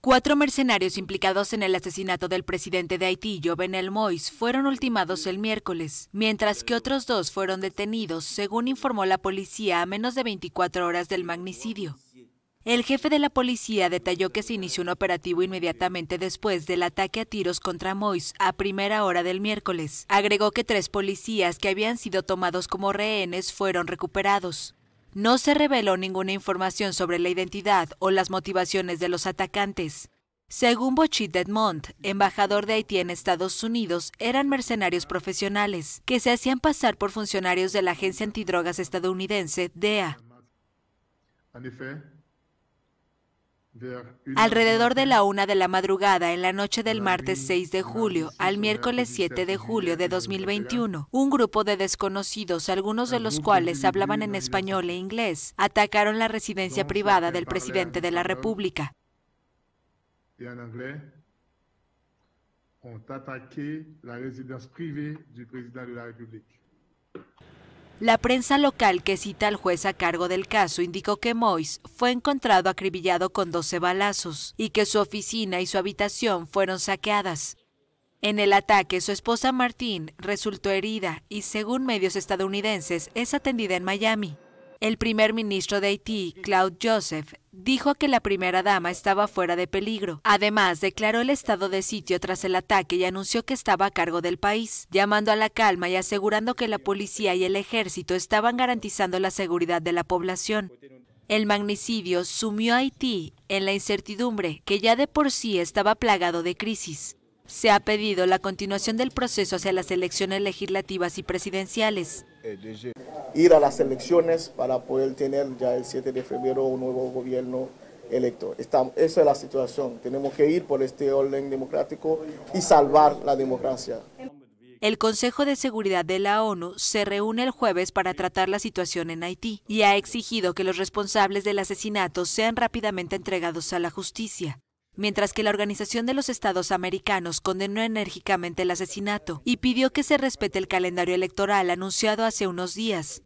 Cuatro mercenarios implicados en el asesinato del presidente de Haití, Jovenel Mois, fueron ultimados el miércoles, mientras que otros dos fueron detenidos, según informó la policía, a menos de 24 horas del magnicidio. El jefe de la policía detalló que se inició un operativo inmediatamente después del ataque a tiros contra Mois a primera hora del miércoles. Agregó que tres policías que habían sido tomados como rehenes fueron recuperados no se reveló ninguna información sobre la identidad o las motivaciones de los atacantes. Según Bochit Edmond, embajador de Haití en Estados Unidos, eran mercenarios profesionales que se hacían pasar por funcionarios de la agencia antidrogas estadounidense DEA. Alrededor de la una de la madrugada en la noche del martes 6 de julio al miércoles 7 de julio de 2021, un grupo de desconocidos, algunos de los cuales hablaban en español e inglés, atacaron la residencia privada del presidente de la República. la la prensa local que cita al juez a cargo del caso indicó que Mois fue encontrado acribillado con 12 balazos y que su oficina y su habitación fueron saqueadas. En el ataque, su esposa Martín resultó herida y, según medios estadounidenses, es atendida en Miami. El primer ministro de Haití, Claude Joseph, dijo que la primera dama estaba fuera de peligro. Además, declaró el estado de sitio tras el ataque y anunció que estaba a cargo del país, llamando a la calma y asegurando que la policía y el ejército estaban garantizando la seguridad de la población. El magnicidio sumió a Haití en la incertidumbre, que ya de por sí estaba plagado de crisis. Se ha pedido la continuación del proceso hacia las elecciones legislativas y presidenciales. Ir a las elecciones para poder tener ya el 7 de febrero un nuevo gobierno electo. esa es la situación. Tenemos que ir por este orden democrático y salvar la democracia. El Consejo de Seguridad de la ONU se reúne el jueves para tratar la situación en Haití y ha exigido que los responsables del asesinato sean rápidamente entregados a la justicia mientras que la Organización de los Estados Americanos condenó enérgicamente el asesinato y pidió que se respete el calendario electoral anunciado hace unos días.